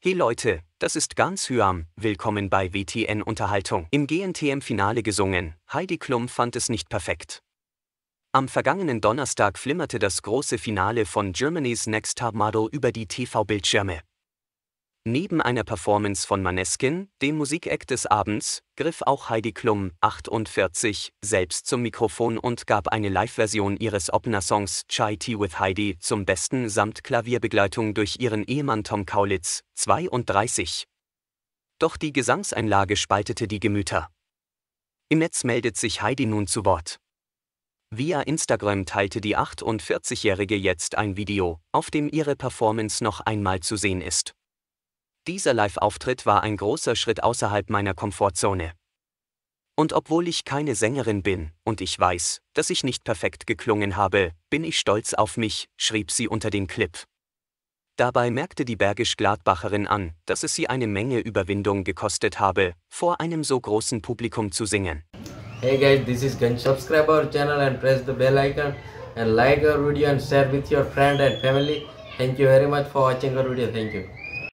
Hey Leute, das ist ganz Hyam, willkommen bei WTN Unterhaltung. Im GNTM-Finale gesungen, Heidi Klum fand es nicht perfekt. Am vergangenen Donnerstag flimmerte das große Finale von Germany's Next Top Model über die TV-Bildschirme. Neben einer Performance von Maneskin, dem Musikeck des Abends, griff auch Heidi Klum, 48, selbst zum Mikrofon und gab eine Live-Version ihres Opener-Songs Chai Tea with Heidi zum Besten samt Klavierbegleitung durch ihren Ehemann Tom Kaulitz, 32. Doch die Gesangseinlage spaltete die Gemüter. Im Netz meldet sich Heidi nun zu Wort. Via Instagram teilte die 48-Jährige jetzt ein Video, auf dem ihre Performance noch einmal zu sehen ist. Dieser Live-Auftritt war ein großer Schritt außerhalb meiner Komfortzone. Und obwohl ich keine Sängerin bin, und ich weiß, dass ich nicht perfekt geklungen habe, bin ich stolz auf mich, schrieb sie unter dem Clip. Dabei merkte die Bergisch-Gladbacherin an, dass es sie eine Menge Überwindung gekostet habe, vor einem so großen Publikum zu singen. Hey guys, this is Gun. Subscribe our channel and press the bell icon and like our video and share with your friend and family. Thank you very much for watching our video. Thank you.